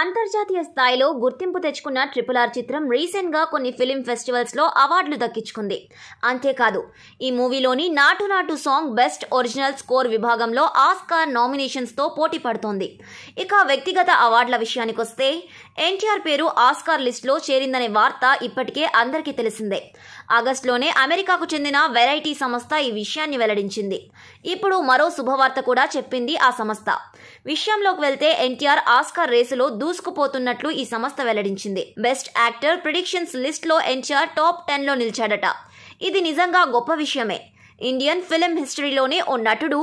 అంతర్జాతీయ స్థాయిలో గుర్తింపు తెచ్చుకున్న ట్రిపుల్ ఆర్ చిత్రం రీసెంట్ గా కొన్ని ఫిలిం ఫెస్టివల్స్లో అవార్డులు దక్కించుకుంది అంతేకాదు ఈ మూవీలోని Naatu Naatu song best original score విభాగంలో ఆస్కార్ నామినేషన్స్ తో పోటీ పడుతోంది ఇక వ్యక్తిగత అవార్డుల విషయానికొస్తే ఎన్టీఆర్ పేరు ఆస్కార్ లిస్టులో చేరిందనే వార్త ఇప్పటికే అందరికీ తెలిసిందే ఆగస్టులోనే అమెరికాకు చెందిన వెరైటీ సంస్థ ఈ విషయాన్ని వెల్లడించింది ఇప్పుడు మరో శుభవార్త కూడా చెప్పింది ఆ సంస్థ విషయంలోకి వెళ్తే ఎన్టీఆర్ ఆస్కార్ రేసులో దూ దూసుకుపోతున్నట్లు ఈ సంస్థ వెల్లడించింది బెస్ట్ యాక్టర్ ప్రిడిక్షన్స్ లిస్ట్లో ఎన్టీఆర్ టాప్ టెన్లో నిలిచాడట ఇది నిజంగా గొప్ప విషయమే ఇండియన్ ఫిలిం హిస్టరీలోనే ఓ నటుడు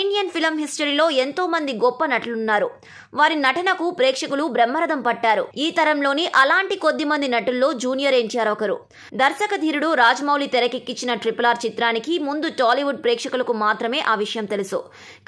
ఇండియన్ ఫిలిం హిస్టరీలో ఎంతోమంది గొప్ప నటులున్నారు వారి నటనకు ప్రేక్షకులు బ్రహ్మరథం పట్టారు ఈ తరంలోని అలాంటి కొద్ది మంది నటుల్లో జూనియర్ ఎన్టీఆర్ ఒకరు దర్శక ధీరుడు రాజమౌళి తెరకెక్కించిన ట్రిపుల్ ఆర్ చిత్రానికి ముందు టాలీవుడ్ ప్రేక్షకులకు మాత్రమే ఆ విషయం తెలుసు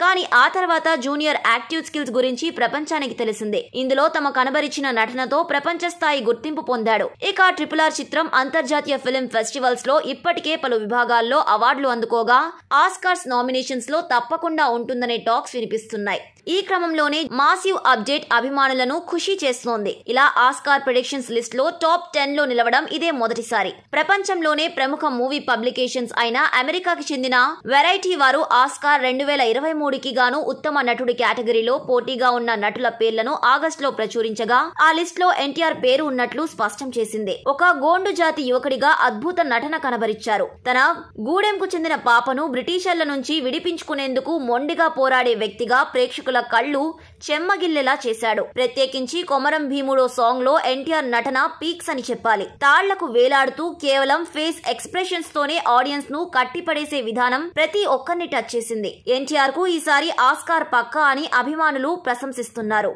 కానీ ఆ తర్వాత జూనియర్ యాక్టివ్ స్కిల్స్ గురించి ప్రపంచానికి తెలిసిందే ఇందులో తమ కనబరిచిన నటనతో ప్రపంచ స్థాయి గుర్తింపు పొందాడు ఇక ట్రిపుల్ ఆర్ చిత్రం అంతర్జాతీయ ఫిలిం ఫెస్టివల్స్ లో ఇప్పటికే పలు విభాగాల్లో అవార్డులు అందుకు అందుకోగా ఆస్కార్స్ నామినేషన్స్ లో తప్పకుండా ఉంటుందనే టాక్స్ వినిపిస్తున్నాయి ఈ క్రమంలోనే మాసివ్ అప్డేట్ అభిమానులను ఖుషి చేస్తోంది ఇలా ఆస్కార్ ప్రొడిక్షన్స్ లిస్ట్ లో టాప్ టెన్ లో నిలవడం ఇదే మొదటిసారి ప్రపంచంలోనే ప్రముఖ మూవీ పబ్లికేషన్స్ అయిన అమెరికాకి చెందిన వెరైటీ వారు ఆస్కార్ రెండు వేల ఇరవై మూడుకి గాను ఉత్తమ నటుడి కేటగిరీలో పోటీగా ఉన్న నటుల పేర్లను లో ప్రచురించగా ఆ లిస్ట్ లో ఎన్టీఆర్ పేరు ఉన్నట్లు స్పష్టం చేసింది ఒక గోండు జాతి యువకుడిగా అద్భుత నటన కనబరిచారు తన గూడెంకు చెందిన పాపను బ్రిటిషర్ల నుంచి విడిపించుకునేందుకు మొండిగా పోరాడే వ్యక్తిగా ప్రేక్షకుల కళ్ళు చెమ్మగిల్లెలా చేశాడు ప్రత్యేకించి కొమరం భీముడో సాంగ్ లో ఎన్టీఆర్ నటన పీక్స్ అని చెప్పాలి తాళ్లకు వేలాడుతూ కేవలం ఫేస్ ఎక్స్ప్రెషన్స్ తోనే ఆడియన్స్ ను కట్టిపడేసే విధానం ప్రతి ఒక్కరిని టచ్ చేసింది ఎన్టీఆర్ కు ఈసారి ఆస్కార్ పక్కా అని అభిమానులు ప్రశంసిస్తున్నారు